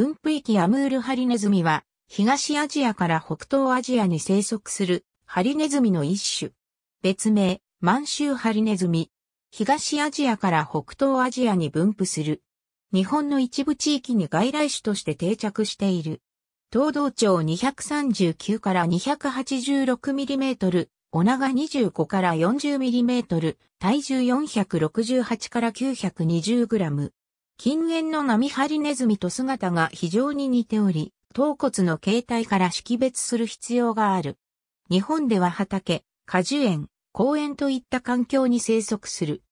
分布域アムールハリネズミは、東アジアから北東アジアに生息するハリネズミの一種。別名、満州ハリネズミ。東アジアから北東アジアに分布する。日本の一部地域に外来種として定着している。東道長239から 286mm、お長25から 40mm、体重468から 920g。近縁のナミハリネズミと姿が非常に似ており、頭骨の形態から識別する必要がある。日本では畑、果樹園、公園といった環境に生息する。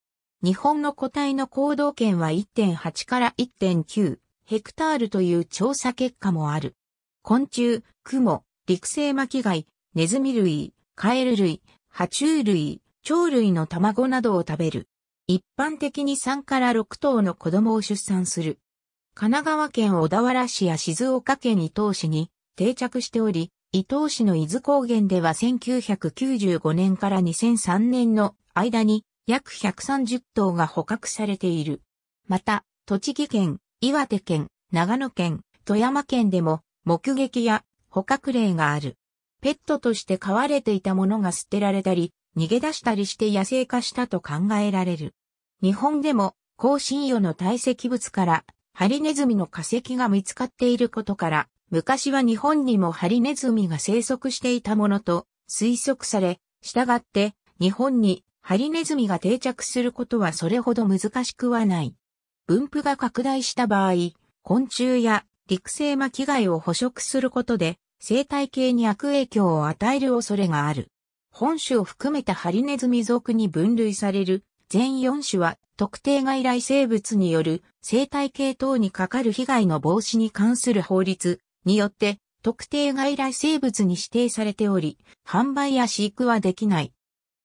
日本の個体の行動圏は1.8から1.9ヘクタールという調査結果もある。昆虫、雲、陸生巻貝、ネズミ類、カエル類、爬虫類、鳥類の卵などを食べる。一般的に3から6頭の子供を出産する。神奈川県小田原市や静岡県伊東市に定着しており、伊東市の伊豆高原では1995年から2003年の間に約130頭が捕獲されている。また、栃木県、岩手県、長野県、富山県でも目撃や捕獲例がある。ペットとして飼われていたものが捨てられたり、逃げ出したりして野生化したと考えられる。日本でも、香辛用の堆積物からハリネズミの化石が見つかっていることから、昔は日本にもハリネズミが生息していたものと推測され、従って日本にハリネズミが定着することはそれほど難しくはない。分布が拡大した場合、昆虫や陸生巻貝を捕食することで生態系に悪影響を与える恐れがある。本種を含めたハリネズミ属に分類される、全4種は特定外来生物による生態系等にかかる被害の防止に関する法律によって特定外来生物に指定されており、販売や飼育はできない。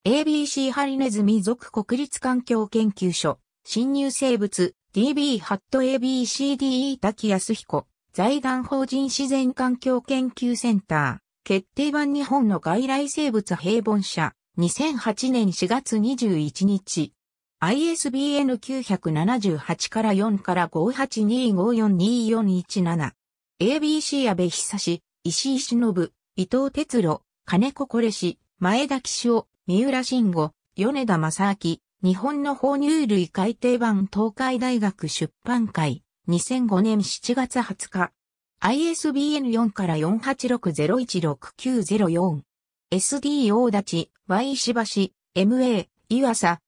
ABC ハリネズミ属国立環境研究所、侵入生物 DB ハット ABCDE 滝康彦、財団法人自然環境研究センター。決定版日本の外来生物平凡社、2008年4月21日。ISBN 978から4から5825424117。ABC 安部久志、石井忍、伊藤哲郎、金子これし、前田紀夫、三浦慎吾、米田正明、日本の哺乳類改訂版東海大学出版会、2005年7月20日。ISBN4 から4 8 6 0 1 6 9 0 4 SDO 立ち、Y 石橋、MA、岩佐、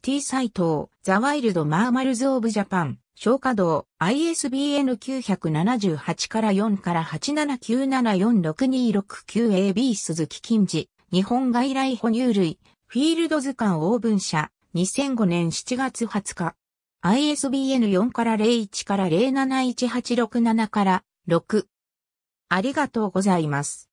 T 斎藤、ザワイルド・マーマルズ・オブ・ジャパン、消化道、ISBN978 から4から 879746269AB 鈴木金次、日本外来哺乳類、フィールド図鑑オーブン社、2005年7月20日。ISBN4 から01から071867から6。ありがとうございます。